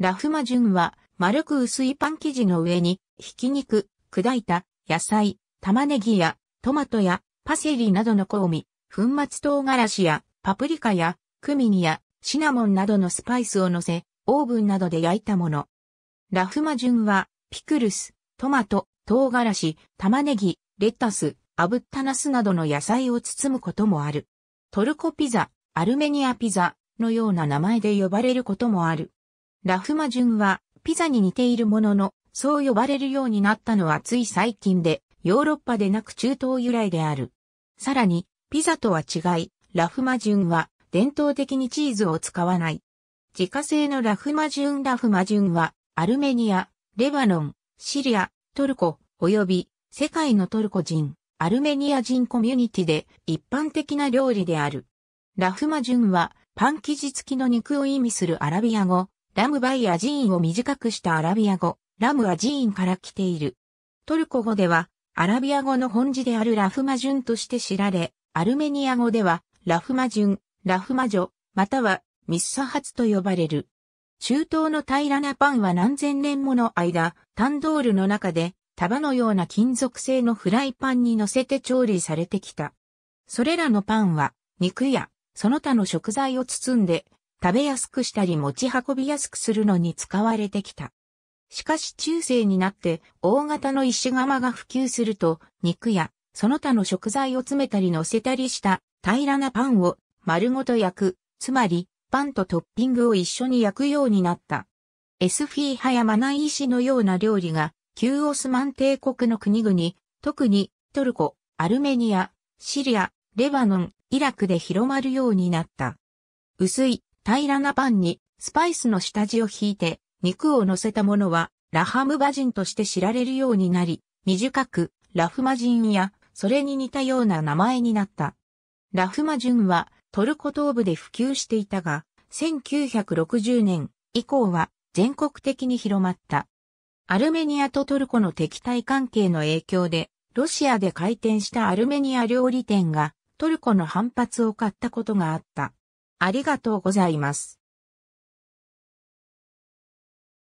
ラフマジュンは、丸く薄いパン生地の上に、ひき肉、砕いた、野菜、玉ねぎや、トマトや、パセリなどの香味、粉末唐辛子や、パプリカや、クミンや、シナモンなどのスパイスを乗せ、オーブンなどで焼いたもの。ラフマジュンは、ピクルス、トマト、唐辛子、玉ねぎ、レタス、炙ったナスなどの野菜を包むこともある。トルコピザ、アルメニアピザのような名前で呼ばれることもある。ラフマジュンはピザに似ているものの、そう呼ばれるようになったのはつい最近で、ヨーロッパでなく中東由来である。さらに、ピザとは違い、ラフマジュンは伝統的にチーズを使わない。自家製のラフマジュンラフマジュンは、アルメニア、レバノン、シリア、トルコ、及び世界のトルコ人、アルメニア人コミュニティで一般的な料理である。ラフマジュンはパン生地付きの肉を意味するアラビア語、ラムバイア寺院を短くしたアラビア語、ラムジ寺院から来ている。トルコ語では、アラビア語の本字であるラフマジュンとして知られ、アルメニア語では、ラフマジュン、ラフマジョ、またはミッサハツと呼ばれる。中東の平らなパンは何千年もの間、タンドールの中で束のような金属製のフライパンに乗せて調理されてきた。それらのパンは肉やその他の食材を包んで食べやすくしたり持ち運びやすくするのに使われてきた。しかし中世になって大型の石窯が普及すると肉やその他の食材を詰めたり乗せたりした平らなパンを丸ごと焼く、つまりパンとトッピングを一緒に焼くようになった。エスフィーハやマナイ石のような料理が旧オスマン帝国の国々、特にトルコ、アルメニア、シリア、レバノン、イラクで広まるようになった。薄い、平らなパンにスパイスの下地を引いて肉を乗せたものはラハムバジンとして知られるようになり、短くラフマジンやそれに似たような名前になった。ラフマジュンはトルコ東部で普及していたが、1960年以降は全国的に広まった。アルメニアとトルコの敵対関係の影響で、ロシアで開店したアルメニア料理店がトルコの反発を買ったことがあった。ありがとうございます。